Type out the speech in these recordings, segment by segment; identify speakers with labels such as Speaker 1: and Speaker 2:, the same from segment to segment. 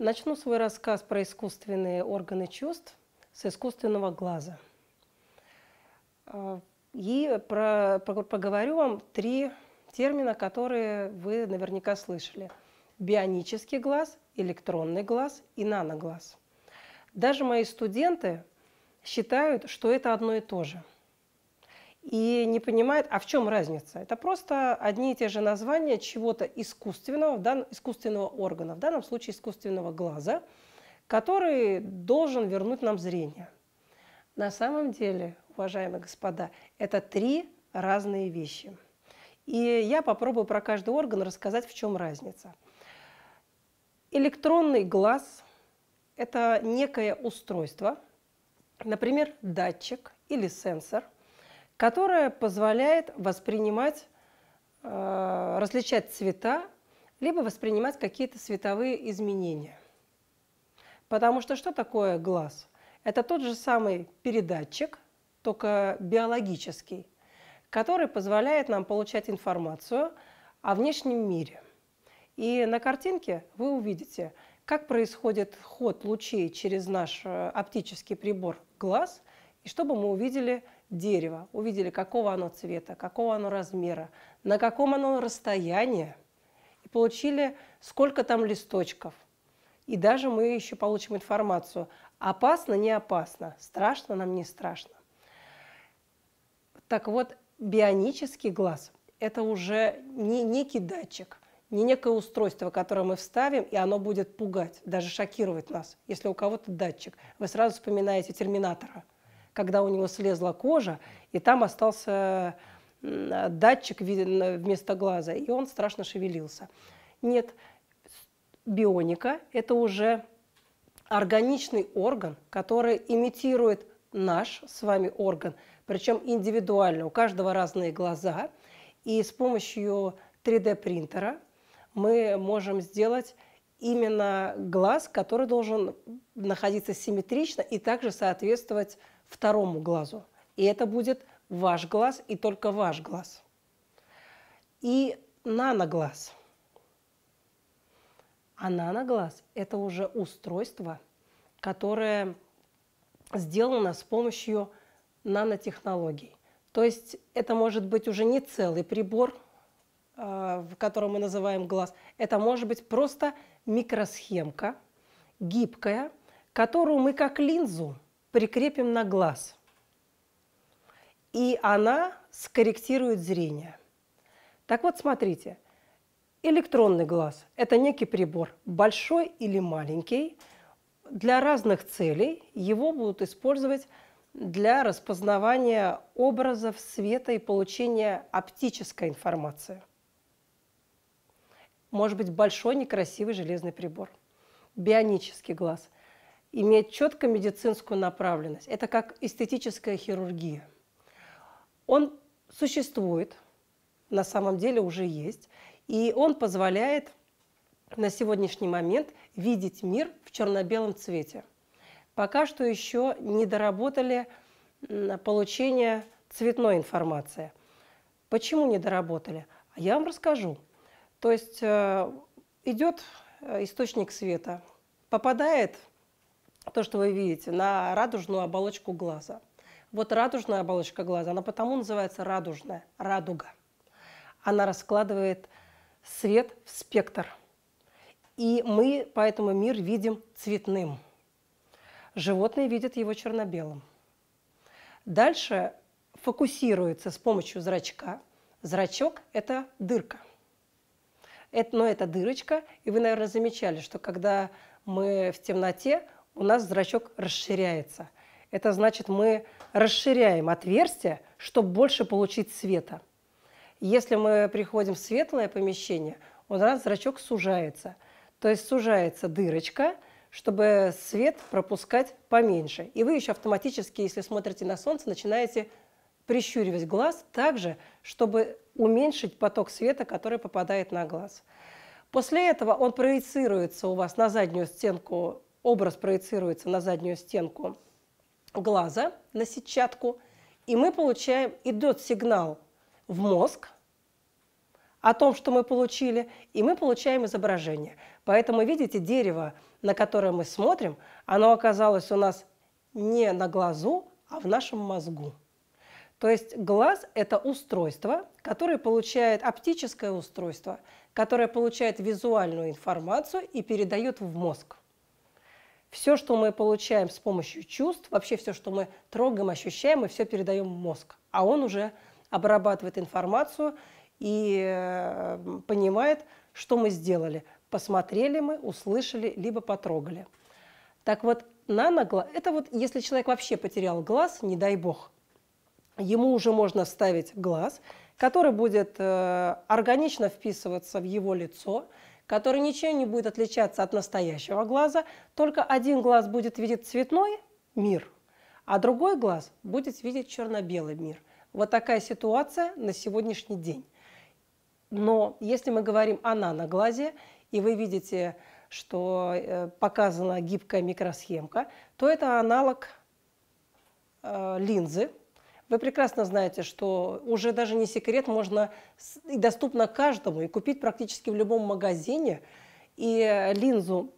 Speaker 1: Начну свой рассказ про искусственные органы чувств с искусственного глаза. А, и про, про, поговорю вам три термина, которые вы наверняка слышали. Бионический глаз, электронный глаз и наноглаз. Даже мои студенты считают, что это одно и то же – и не понимает, а в чем разница. Это просто одни и те же названия чего-то искусственного, в дан... искусственного органа, в данном случае искусственного глаза, который должен вернуть нам зрение. На самом деле, уважаемые господа, это три разные вещи. И я попробую про каждый орган рассказать, в чем разница. Электронный глаз – это некое устройство, например, датчик или сенсор – которая позволяет воспринимать, э, различать цвета, либо воспринимать какие-то световые изменения. Потому что что такое глаз? Это тот же самый передатчик, только биологический, который позволяет нам получать информацию о внешнем мире. И на картинке вы увидите, как происходит ход лучей через наш э, оптический прибор глаз, и чтобы мы увидели – дерево, увидели, какого оно цвета, какого оно размера, на каком оно расстоянии, и получили, сколько там листочков. И даже мы еще получим информацию, опасно, не опасно, страшно нам, не страшно. Так вот, бионический глаз – это уже не некий датчик, не некое устройство, которое мы вставим, и оно будет пугать, даже шокировать нас. Если у кого-то датчик, вы сразу вспоминаете терминатора – когда у него слезла кожа, и там остался датчик вместо глаза, и он страшно шевелился. Нет, бионика – это уже органичный орган, который имитирует наш с вами орган, причем индивидуально, у каждого разные глаза, и с помощью 3D-принтера мы можем сделать именно глаз, который должен находиться симметрично и также соответствовать второму глазу. И это будет ваш глаз и только ваш глаз. И наноглаз. А наноглаз – это уже устройство, которое сделано с помощью нанотехнологий. То есть это может быть уже не целый прибор, э, в котором мы называем глаз. Это может быть просто микросхемка, гибкая, которую мы как линзу – прикрепим на глаз, и она скорректирует зрение. Так вот, смотрите, электронный глаз – это некий прибор, большой или маленький. Для разных целей его будут использовать для распознавания образов света и получения оптической информации. Может быть, большой некрасивый железный прибор. Бионический глаз – имеет четко медицинскую направленность. Это как эстетическая хирургия. Он существует, на самом деле уже есть, и он позволяет на сегодняшний момент видеть мир в черно-белом цвете. Пока что еще не доработали получение цветной информации. Почему не доработали? А я вам расскажу. То есть э, идет э, источник света, попадает то, что вы видите, на радужную оболочку глаза. Вот радужная оболочка глаза, она потому называется радужная, радуга. Она раскладывает свет в спектр. И мы поэтому мир видим цветным. Животные видят его черно-белым. Дальше фокусируется с помощью зрачка. Зрачок – это дырка. Это, но это дырочка, и вы, наверное, замечали, что когда мы в темноте, у нас зрачок расширяется. Это значит, мы расширяем отверстие, чтобы больше получить света. Если мы приходим в светлое помещение, у нас зрачок сужается. То есть сужается дырочка, чтобы свет пропускать поменьше. И вы еще автоматически, если смотрите на солнце, начинаете прищуривать глаз также, чтобы уменьшить поток света, который попадает на глаз. После этого он проецируется у вас на заднюю стенку образ проецируется на заднюю стенку глаза, на сетчатку, и мы получаем, идет сигнал в мозг о том, что мы получили, и мы получаем изображение. Поэтому, видите, дерево, на которое мы смотрим, оно оказалось у нас не на глазу, а в нашем мозгу. То есть глаз – это устройство, которое получает оптическое устройство, которое получает визуальную информацию и передает в мозг все, что мы получаем с помощью чувств, вообще все, что мы трогаем, ощущаем, мы все передаем в мозг. А он уже обрабатывает информацию и э, понимает, что мы сделали. Посмотрели мы, услышали, либо потрогали. Так вот, наноглаз – это вот если человек вообще потерял глаз, не дай бог, ему уже можно вставить глаз, который будет э, органично вписываться в его лицо, который ничем не будет отличаться от настоящего глаза, только один глаз будет видеть цветной мир, а другой глаз будет видеть черно-белый мир. Вот такая ситуация на сегодняшний день. Но если мы говорим о наноглазе, и вы видите, что э, показана гибкая микросхемка, то это аналог э, линзы, вы прекрасно знаете, что уже даже не секрет, можно и доступно каждому, и купить практически в любом магазине, и линзу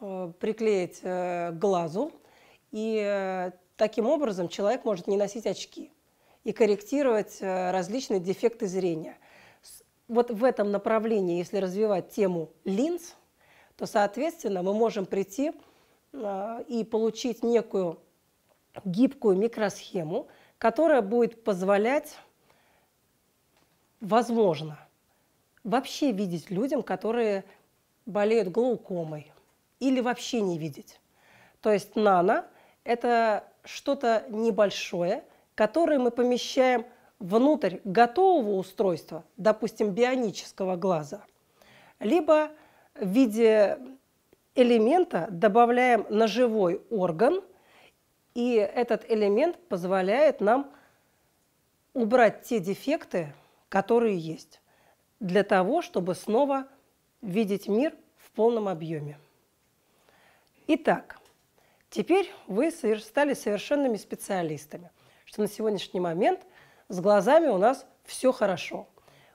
Speaker 1: э, приклеить э, к глазу, и э, таким образом человек может не носить очки и корректировать различные дефекты зрения. Вот в этом направлении, если развивать тему линз, то, соответственно, мы можем прийти и получить некую гибкую микросхему, которая будет позволять, возможно, вообще видеть людям, которые болеют глаукомой или вообще не видеть. То есть нано – это что-то небольшое, которое мы помещаем внутрь готового устройства, допустим, бионического глаза, либо в виде элемента добавляем на живой орган – и этот элемент позволяет нам убрать те дефекты, которые есть, для того, чтобы снова видеть мир в полном объеме. Итак, теперь вы стали совершенными специалистами, что на сегодняшний момент с глазами у нас все хорошо.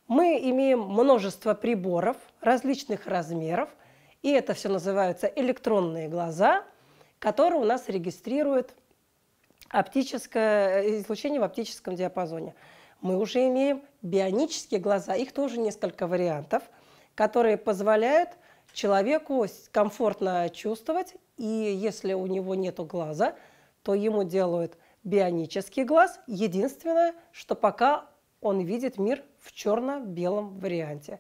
Speaker 1: Мы имеем множество приборов различных размеров, и это все называются электронные глаза, которые у нас регистрируют оптическое э, излучение в оптическом диапазоне. Мы уже имеем бионические глаза, их тоже несколько вариантов, которые позволяют человеку комфортно чувствовать, и если у него нет глаза, то ему делают бионический глаз. Единственное, что пока он видит мир в черно-белом варианте.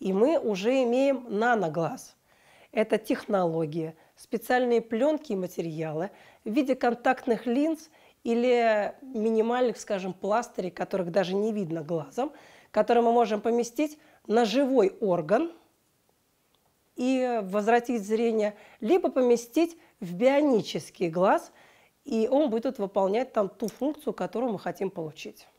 Speaker 1: И мы уже имеем наноглаз. Это технология – специальные пленки и материалы в виде контактных линз или минимальных, скажем, пластырей, которых даже не видно глазом, которые мы можем поместить на живой орган и возвратить зрение, либо поместить в бионический глаз, и он будет выполнять там ту функцию, которую мы хотим получить.